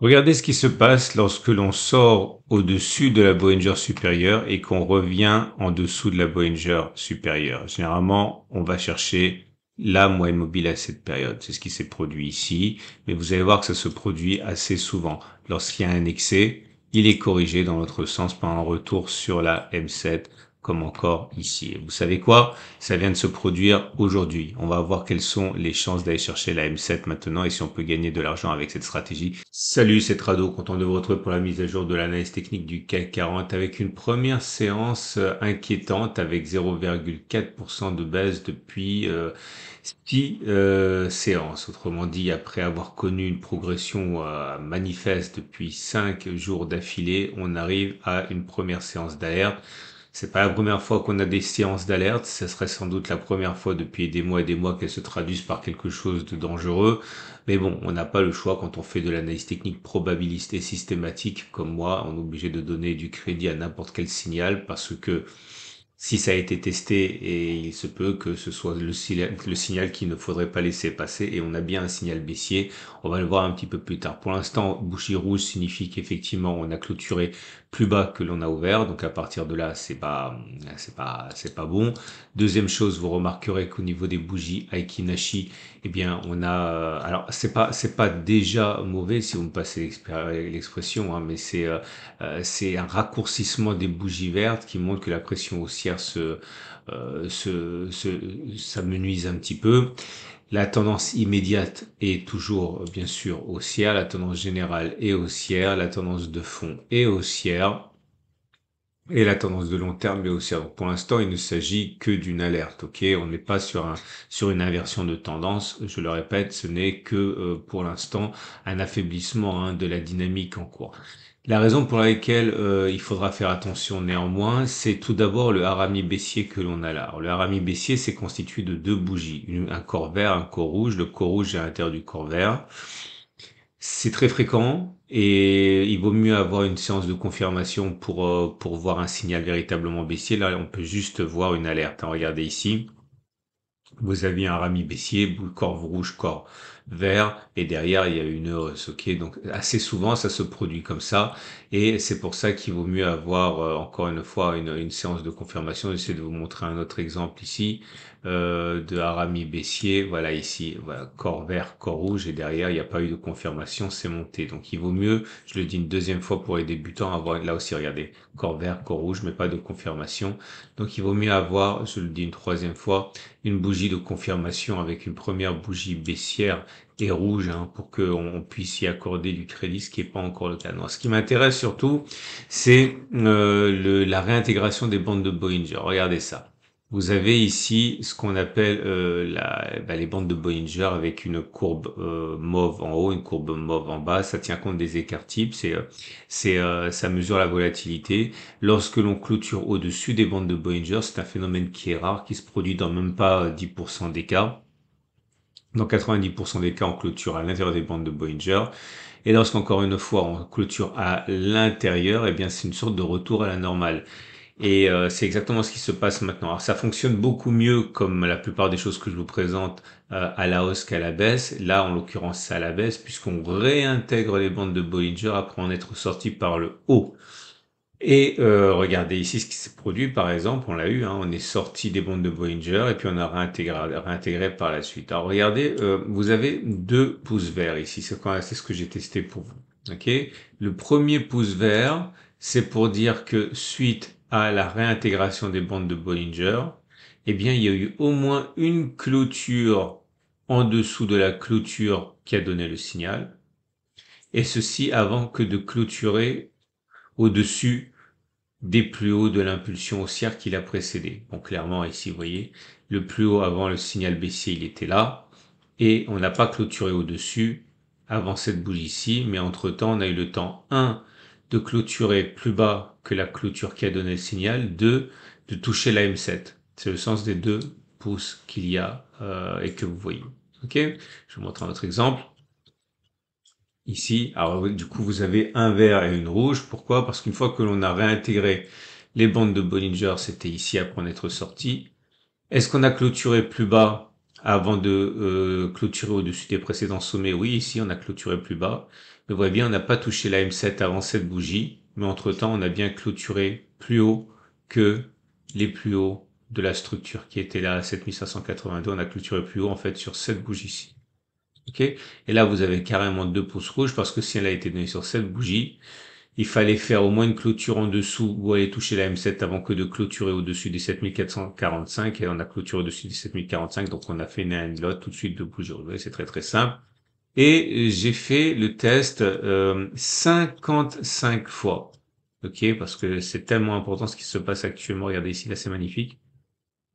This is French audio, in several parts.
Regardez ce qui se passe lorsque l'on sort au-dessus de la Boeinger supérieure et qu'on revient en dessous de la Boeinger supérieure. Généralement, on va chercher la moyenne mobile à cette période. C'est ce qui s'est produit ici, mais vous allez voir que ça se produit assez souvent. Lorsqu'il y a un excès, il est corrigé dans l'autre sens par un retour sur la M7 comme encore ici. vous savez quoi Ça vient de se produire aujourd'hui. On va voir quelles sont les chances d'aller chercher la M7 maintenant et si on peut gagner de l'argent avec cette stratégie. Salut, c'est Trado, content de vous retrouver pour la mise à jour de l'analyse technique du CAC 40 avec une première séance euh, inquiétante avec 0,4% de baisse depuis euh, euh, séances. Autrement dit, après avoir connu une progression euh, manifeste depuis 5 jours d'affilée, on arrive à une première séance d'alerte c'est pas la première fois qu'on a des séances d'alerte, ce serait sans doute la première fois depuis des mois et des mois qu'elles se traduisent par quelque chose de dangereux, mais bon, on n'a pas le choix quand on fait de l'analyse technique probabiliste et systématique comme moi, on est obligé de donner du crédit à n'importe quel signal parce que si ça a été testé et il se peut que ce soit le, signal qu'il ne faudrait pas laisser passer et on a bien un signal baissier. On va le voir un petit peu plus tard. Pour l'instant, bougie rouge signifie qu'effectivement on a clôturé plus bas que l'on a ouvert. Donc à partir de là, c'est pas, c'est pas, c'est pas bon. Deuxième chose, vous remarquerez qu'au niveau des bougies Aikinashi, et eh bien on a, alors c'est pas, c'est pas déjà mauvais si vous me passez l'expression, hein, mais c'est, euh, euh, c'est un raccourcissement des bougies vertes qui montre que la pression aussi se, s'amenuise euh, un petit peu. La tendance immédiate est toujours bien sûr haussière, la tendance générale est haussière, la tendance de fond est haussière et la tendance de long terme est haussière. pour l'instant, il ne s'agit que d'une alerte, ok On n'est pas sur un sur une inversion de tendance. Je le répète, ce n'est que euh, pour l'instant un affaiblissement hein, de la dynamique en cours. La raison pour laquelle euh, il faudra faire attention néanmoins, c'est tout d'abord le harami baissier que l'on a là. le harami baissier, c'est constitué de deux bougies, un corps vert, un corps rouge. Le corps rouge à l'intérieur du corps vert. C'est très fréquent et il vaut mieux avoir une séance de confirmation pour, euh, pour voir un signal véritablement baissier. Là, on peut juste voir une alerte. Hein, regardez ici, vous avez un harami baissier, corps rouge, corps vert et derrière il y a une heure est Donc assez souvent ça se produit comme ça et c'est pour ça qu'il vaut mieux avoir euh, encore une fois une, une séance de confirmation. J'essaie de vous montrer un autre exemple ici euh, de Harami Bessier. Voilà ici, corps vert, corps rouge et derrière il n'y a pas eu de confirmation, c'est monté. Donc il vaut mieux, je le dis une deuxième fois pour les débutants, avoir là aussi regardez corps vert, corps rouge, mais pas de confirmation. Donc il vaut mieux avoir, je le dis une troisième fois, une bougie de confirmation avec une première bougie baissière et rouge hein, pour qu'on puisse y accorder du crédit, ce qui n'est pas encore le cas. ce qui m'intéresse surtout, c'est euh, la réintégration des bandes de Bollinger. Regardez ça. Vous avez ici ce qu'on appelle euh, la, bah, les bandes de Bollinger avec une courbe euh, mauve en haut, une courbe mauve en bas. Ça tient compte des écarts types, c'est, c'est, ça mesure la volatilité. Lorsque l'on clôture au-dessus des bandes de Bollinger, c'est un phénomène qui est rare, qui se produit dans même pas 10% des cas dans 90% des cas, on clôture à l'intérieur des bandes de Bollinger. Et lorsqu'encore une fois, on clôture à l'intérieur, eh bien, c'est une sorte de retour à la normale. Et euh, c'est exactement ce qui se passe maintenant. Alors, ça fonctionne beaucoup mieux comme la plupart des choses que je vous présente euh, à la hausse qu'à la baisse. Là, en l'occurrence, c'est à la baisse, puisqu'on réintègre les bandes de Bollinger après en être sorti par le haut. Et euh, regardez ici ce qui s'est produit, par exemple, on l'a eu, hein. on est sorti des bandes de Bollinger et puis on a réintégré, réintégré par la suite. Alors regardez, euh, vous avez deux pouces verts ici, c'est ce que j'ai testé pour vous. ok le premier pouce vert, c'est pour dire que suite à la réintégration des bandes de Bollinger, eh bien il y a eu au moins une clôture en dessous de la clôture qui a donné le signal, et ceci avant que de clôturer au-dessus des plus hauts de l'impulsion haussière qui l'a précédé. Donc clairement ici, vous voyez, le plus haut avant le signal baissier, il était là. Et on n'a pas clôturé au-dessus avant cette boule ici. Mais entre-temps, on a eu le temps 1 de clôturer plus bas que la clôture qui a donné le signal. 2 de toucher la M7. C'est le sens des deux pouces qu'il y a euh, et que vous voyez. Ok Je vous montre un autre exemple ici. Alors du coup, vous avez un vert et une rouge. Pourquoi Parce qu'une fois que l'on a réintégré les bandes de Bollinger, c'était ici après en être sorti. Est-ce qu'on a clôturé plus bas avant de euh, clôturer au-dessus des précédents sommets Oui, ici on a clôturé plus bas. Mais vous voyez bien, on n'a pas touché la M7 avant cette bougie, mais entre-temps, on a bien clôturé plus haut que les plus hauts de la structure qui était là à 7582. On a clôturé plus haut en fait sur cette bougie ci et là, vous avez carrément deux pouces rouges parce que si elle a été donnée sur cette bougie, il fallait faire au moins une clôture en dessous ou aller toucher la M7 avant que de clôturer au-dessus des 7445 et on a clôturé au-dessus des 7045 donc on a fait une et tout de suite de voyez, c'est très très simple et j'ai fait le test 55 euh, fois ok parce que c'est tellement important ce qui se passe actuellement regardez ici là c'est magnifique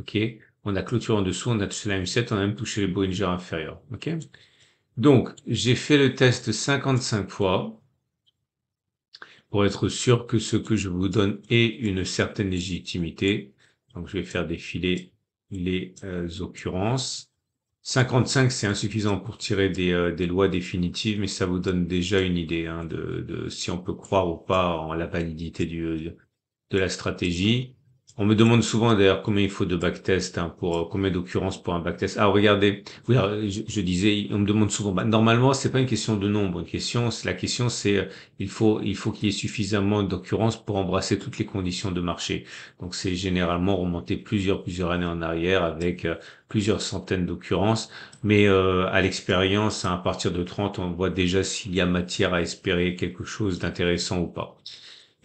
ok on a clôturé en dessous on a touché la M7 on a même touché le Bollinger inférieur ok donc, j'ai fait le test 55 fois pour être sûr que ce que je vous donne ait une certaine légitimité. Donc, je vais faire défiler les euh, occurrences. 55, c'est insuffisant pour tirer euh, des, lois définitives, mais ça vous donne déjà une idée hein, de, si on peut croire ou pas en la validité de la stratégie. On me demande souvent d'ailleurs combien il faut de backtests hein, pour euh, combien d'occurrences pour un backtest. Ah regardez, euh, je, disais, on me demande souvent. Bah, normalement, c'est pas une question de nombre, question, la question c'est euh, il faut il faut qu'il y ait suffisamment d'occurrences pour embrasser toutes les conditions de marché. Donc c'est généralement remonter plusieurs plusieurs années en arrière avec plusieurs centaines d'occurrences, mais à l'expérience, hein, à partir de 30, on voit déjà s'il y a matière à espérer quelque chose d'intéressant ou pas.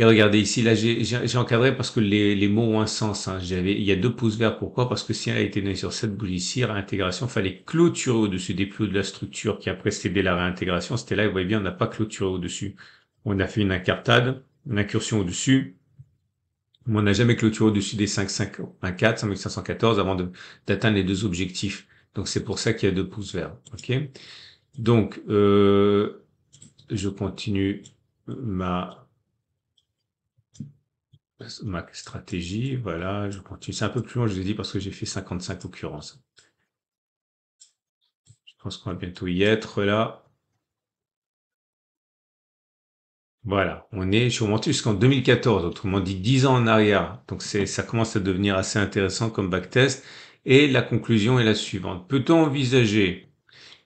Et regardez ici, là j'ai encadré parce que les, mots ont un sens. Hein. J'avais, il y a deux pouces verts. Pourquoi Parce que si elle a été donnée sur cette boule ici, réintégration, fallait clôturer au-dessus des hauts de la structure qui a précédé la réintégration. C'était là, vous voyez bien, on n'a pas clôturé au-dessus. On a fait une incartade, une incursion au-dessus. on n'a jamais clôturé au-dessus des 5,54, 5514 avant d'atteindre les deux objectifs. Donc c'est pour ça qu'il y a deux pouces verts. Ok. Donc euh, je continue ma ma stratégie, voilà, je continue. C'est un peu plus long, je vous ai dit, parce que j'ai fait 55 occurrences. Je pense qu'on va bientôt y être là. Voilà, on est, je suis remonté jusqu'en 2014, autrement dit 10 ans en arrière. Donc ça commence à devenir assez intéressant comme backtest. Et la conclusion est la suivante. Peut-on envisager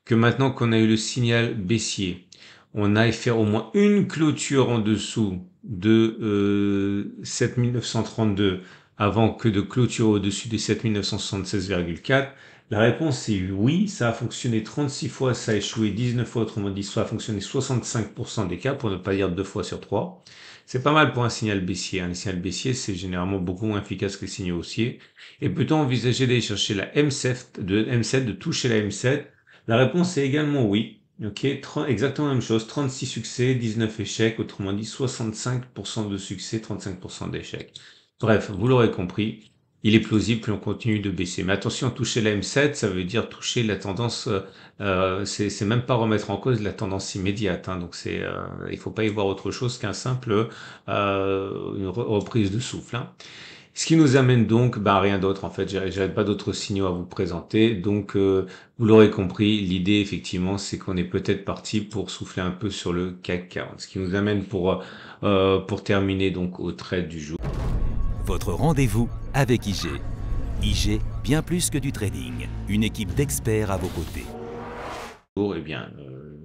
que maintenant qu'on a eu le signal baissier, on aille faire au moins une clôture en dessous de euh, 7932 avant que de clôture au-dessus des 7976,4 La réponse est oui, ça a fonctionné 36 fois, ça a échoué 19 fois, autrement dit, ça a fonctionné 65% des cas, pour ne pas dire deux fois sur trois. C'est pas mal pour un signal baissier. Un hein. signal baissier, c'est généralement beaucoup moins efficace que les signaux haussiers. Et peut-on envisager d'aller chercher la M7, de M7, de toucher la M7 La réponse est également oui. Ok, exactement la même chose, 36 succès, 19 échecs, autrement dit 65% de succès, 35% d'échecs. Bref, vous l'aurez compris, il est plausible que l'on continue de baisser. Mais attention, toucher la M7, ça veut dire toucher la tendance, euh, euh, c'est même pas remettre en cause la tendance immédiate. Hein. donc c'est, euh, il faut pas y voir autre chose qu'un simple une reprise de souffle. Hein. Ce qui nous amène donc, ben rien d'autre en fait, j'avais pas d'autres signaux à vous présenter, donc euh, vous l'aurez compris, l'idée effectivement c'est qu'on est peut-être parti pour souffler un peu sur le CAC 40, ce qui nous amène pour, euh, pour terminer donc au trade du jour. Votre rendez-vous avec IG. IG, bien plus que du trading, une équipe d'experts à vos côtés. eh bien, euh,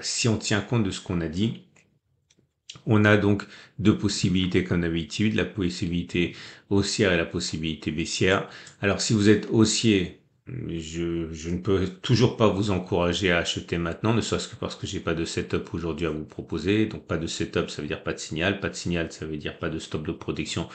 si on tient compte de ce qu'on a dit, on a donc deux possibilités comme d'habitude, la possibilité haussière et la possibilité baissière. Alors si vous êtes haussier, je, ne peux toujours pas vous encourager à acheter maintenant, ne serait-ce que parce que j'ai pas de setup aujourd'hui à vous proposer. Donc pas de setup, ça veut dire pas de signal. Pas de signal, ça veut dire pas de stop de protection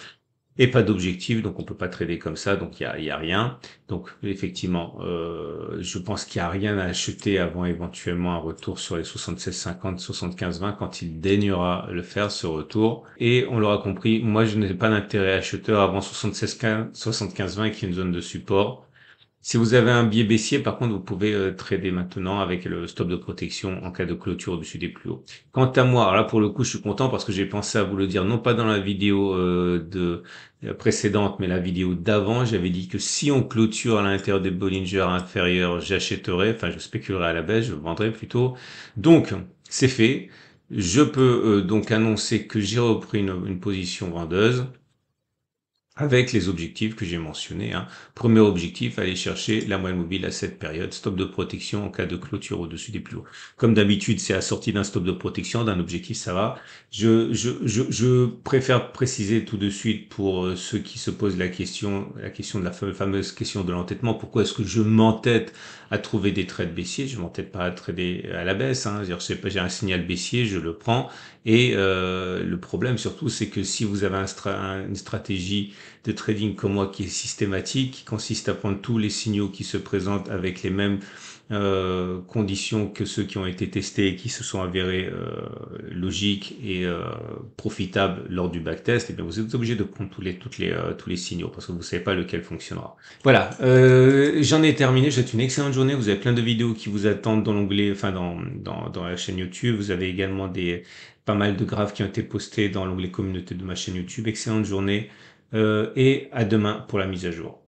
et pas d'objectif, donc on peut pas trader comme ça, donc il y a, y a, rien. Donc effectivement, euh, je pense qu'il y a rien à acheter avant éventuellement un retour sur les 76,50, 75,20 quand il daignera le faire ce retour. Et on l'aura compris, moi je n'ai pas d'intérêt acheteur avant 76.50, 75,20 qui est une zone de support. Si vous avez un biais baissier, par contre, vous pouvez euh, trader maintenant avec le stop de protection en cas de clôture au-dessus des plus hauts. Quant à moi, là pour le coup, je suis content parce que j'ai pensé à vous le dire, non pas dans la vidéo euh, de euh, précédente, mais la vidéo d'avant, j'avais dit que si on clôture à l'intérieur des Bollinger inférieurs, j'achèterai, enfin je spéculerai à la baisse, je vendrai plutôt. Donc, c'est fait. Je peux donc annoncer que j'ai repris une position vendeuse avec les objectifs que j'ai mentionnés. Hein. Premier objectif, aller chercher la moyenne mobile à cette période, stop de protection en cas de clôture au-dessus des plus hauts. Comme d'habitude, c'est assorti d'un stop de protection, d'un objectif, ça va. Je, je, je, je, préfère préciser tout de suite pour euh, ceux qui se posent la question, la question de la fameuse question de l'entêtement, pourquoi est-ce que je m'entête à trouver des trades baissiers Je m'entête pas à trader à la baisse, hein. j'ai un signal baissier, je le prends. Et euh, le problème surtout, c'est que si vous avez un une stratégie de trading comme moi qui est systématique, qui consiste à prendre tous les signaux qui se présentent avec les mêmes euh, conditions que ceux qui ont été testés et qui se sont avérés euh, logiques et euh, profitables lors du backtest, et eh bien vous êtes obligé de prendre tous les, toutes les, tous les signaux parce que vous ne savez pas lequel fonctionnera. Voilà, j'en ai terminé. j'ai une excellente journée. Vous avez plein de vidéos qui vous attendent dans l'onglet, enfin dans, la chaîne YouTube. Vous avez également des pas mal de graphes qui ont été postés dans l'onglet communauté de ma chaîne YouTube. Excellente journée. Euh, et à demain pour la mise à jour.